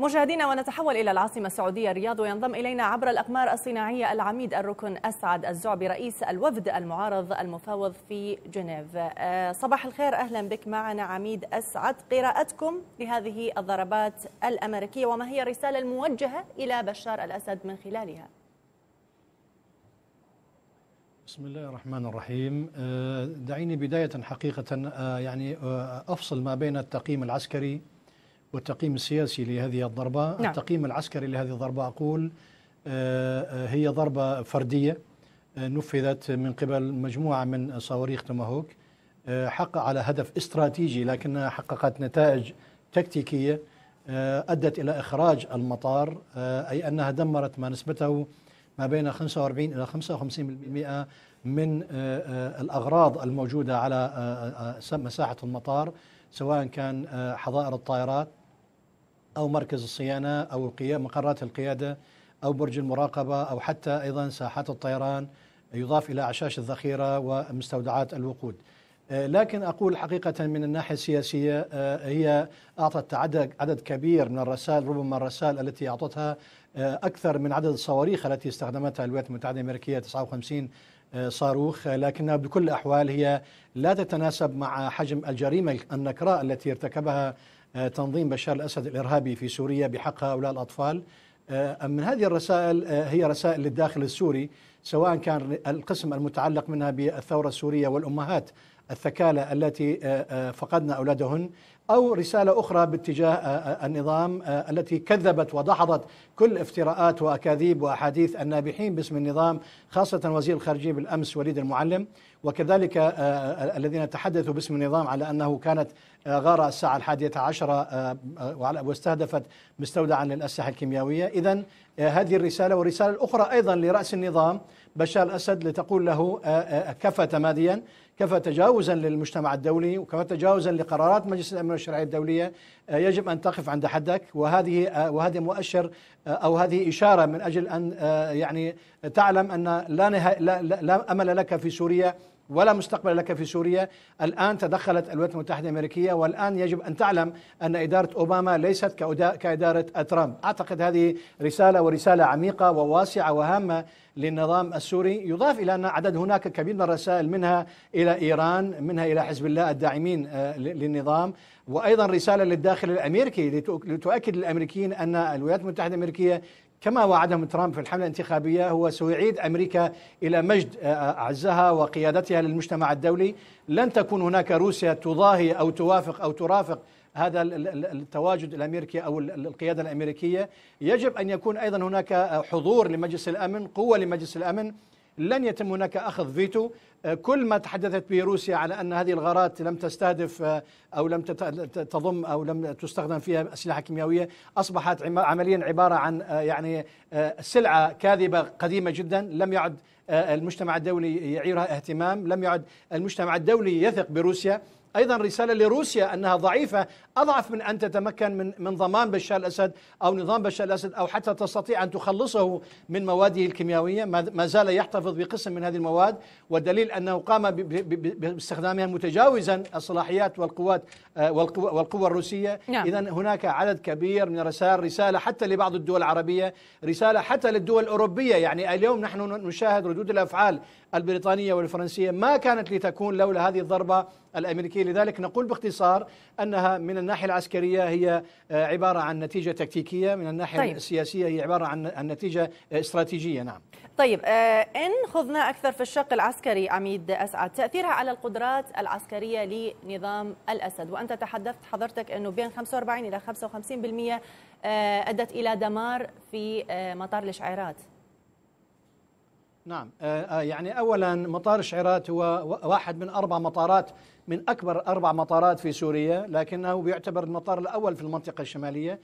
مشاهدينا ونتحول إلى العاصمة السعودية الرياض وينضم إلينا عبر الأقمار الصناعية العميد الركن أسعد الزعبي رئيس الوفد المعارض المفاوض في جنيف آه، صباح الخير أهلا بك معنا عميد أسعد قراءتكم لهذه الضربات الأمريكية وما هي الرسالة الموجهة إلى بشار الأسد من خلالها بسم الله الرحمن الرحيم آه، دعيني بداية حقيقة آه، يعني أفصل ما بين التقييم العسكري والتقييم السياسي لهذه الضربة نعم. التقييم العسكري لهذه الضربة أقول آه، آه، هي ضربة فردية آه، نفذت من قبل مجموعة من صواريخ تماهوك حق على هدف استراتيجي لكنها حققت نتائج تكتيكية أدت إلى إخراج المطار أي أنها دمرت ما نسبته ما بين 45 إلى 55% من الأغراض الموجودة على مساحة المطار سواء كان حظائر الطائرات أو مركز الصيانة أو مقرات القيادة أو برج المراقبة أو حتى أيضا ساحات الطيران يضاف إلى أعشاش الذخيرة ومستودعات الوقود آه، لكن أقول حقيقة من الناحية السياسية آه، هي أعطت عدد كبير من الرسائل ربما الرسائل التي أعطتها آه، أكثر من عدد الصواريخ التي استخدمتها الولايات المتحدة الأمريكية 59 صاروخ لكنها بكل الأحوال هي لا تتناسب مع حجم الجريمة النكراء التي ارتكبها آه، تنظيم بشار الأسد الإرهابي في سوريا بحق هؤلاء الأطفال آه، أم من هذه الرسائل آه، هي رسائل للداخل السوري سواء كان القسم المتعلق منها بالثورة السورية والأمهات الثكالة التي فقدنا أولادهن أو رسالة أخرى باتجاه آه، آه، النظام آه، التي كذبت ودحضت كل افتراءات وأكاذيب وأحاديث النابحين باسم النظام خاصة وزير الخارجية بالأمس وليد المعلم وكذلك الذين تحدثوا باسم النظام على أنه كانت غارة الساعة الحادية عشرة واستهدفت مستودعا للأسلحة الكيميائية إذا هذه الرسالة والرسالة الأخرى أيضا لرأس النظام بشار الأسد لتقول له كفى تماديا كفى تجاوزا للمجتمع الدولي وكفى تجاوزا لقرارات مجلس الأمن الشرعيه الدوليه آه، يجب ان تقف عند حدك وهذه آه، وهذا مؤشر آه، او هذه اشاره من اجل ان يعني تعلم ان لا, لا, لا امل لك في سوريا ولا مستقبل لك في سوريا الآن تدخلت الولايات المتحدة الأمريكية والآن يجب أن تعلم أن إدارة أوباما ليست كإدارة ترامب أعتقد هذه رسالة ورسالة عميقة وواسعة وهامة للنظام السوري يضاف إلى أن عدد هناك كبير من الرسائل منها إلى إيران منها إلى حزب الله الداعمين آه، للنظام وأيضا رسالة للداخل الأمريكي لتؤكد للأمريكيين أن الولايات المتحدة الأمريكية كما وعدهم ترامب في الحملة الانتخابية هو سيعيد أمريكا إلى مجد آه، آه، أعزها وقيادتها للمجتمع الدولي لن تكون هناك روسيا تضاهي أو توافق أو ترافق هذا التواجد الامريكي او القياده الامريكيه يجب ان يكون ايضا هناك حضور لمجلس الامن قوه لمجلس الامن لن يتم هناك أخذ فيتو آه، كل ما تحدثت به روسيا على أن هذه الغارات لم تستهدف آه، أو لم تضم أو لم تستخدم فيها أسلحة كيميائية أصبحت عمليا عبارة عن آه، يعني سلعة كاذبة قديمة جدا لم يعد المجتمع الدولي يعيرها اهتمام لم يعد المجتمع الدولي يثق بروسيا ايضا رساله لروسيا انها ضعيفه اضعف من ان تتمكن من من ضمان بشار الاسد او نظام بشار الاسد او حتى تستطيع ان تخلصه من مواده الكيميائيه ما زال يحتفظ بقسم من هذه المواد والدليل انه قام باستخدامها متجاوزا الصلاحيات والقوات آه، والقوة والقوى الروسيه نعم. اذا هناك عدد كبير من الرسائل رساله حتى لبعض الدول العربيه رساله حتى للدول الاوروبيه يعني اليوم نحن نشاهد ردود الافعال البريطانيه والفرنسيه ما كانت لتكون لولا هذه الضربه الامريكيه لذلك نقول باختصار انها من الناحيه العسكريه هي آه، عباره عن نتيجه تكتيكيه من الناحيه طيب. السياسيه هي عباره عن نتيجه آه، استراتيجيه نعم طيب آه، ان خذنا اكثر في الشق العسكري عميد اسعد تاثيرها على القدرات العسكريه لنظام الاسد وانت تحدثت حضرتك انه بين 45 الى 55% ادت الى دمار في مطار الاشعيرات نعم آه، آه، يعني أولا مطار شعيرات هو واحد من أربع مطارات من أكبر أربع مطارات في سوريا لكنه بيعتبر المطار الأول في المنطقة الشمالية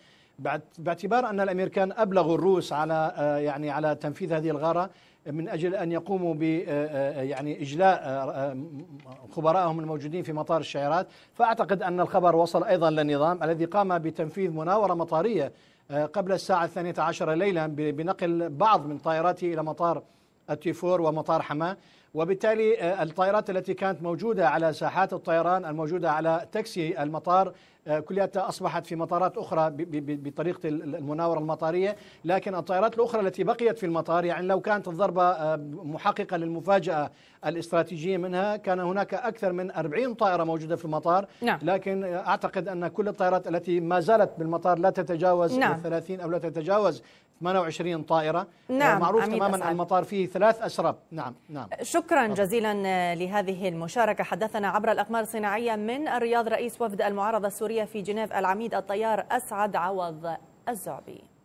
باعتبار أن الأمريكان أبلغوا الروس على آه، يعني على تنفيذ هذه الغارة من أجل أن يقوموا ب يعني إجلاء خبرائهم الموجودين في مطار الشعيرات فأعتقد أن الخبر وصل أيضا للنظام الذي قام بتنفيذ مناورة مطارية قبل الساعة الثانية عشر ليلا بنقل بعض من طائراته إلى مطار التيفور ومطار حماه وبالتالي آه، الطائرات التي كانت موجودة على ساحات الطيران الموجودة على تاكسي المطار آه، كلياتها أصبحت في مطارات أخرى بطريقة المناورة المطارية لكن الطائرات الأخرى التي بقيت في المطار يعني لو كانت الضربة آه، محققة للمفاجأة الاستراتيجية منها كان هناك أكثر من 40 طائرة موجودة في المطار نعم. لكن أعتقد أن كل الطائرات التي ما زالت بالمطار لا تتجاوز نعم. 30 أو لا تتجاوز 28 طائرة نعم. معروف تماما أسعد. المطار فيه ثلاث أسرب نعم نعم شكرا شكرا جزيلا لهذه المشاركة حدثنا عبر الأقمار الصناعية من الرياض رئيس وفد المعارضة السورية في جنيف العميد الطيار أسعد عوض الزعبي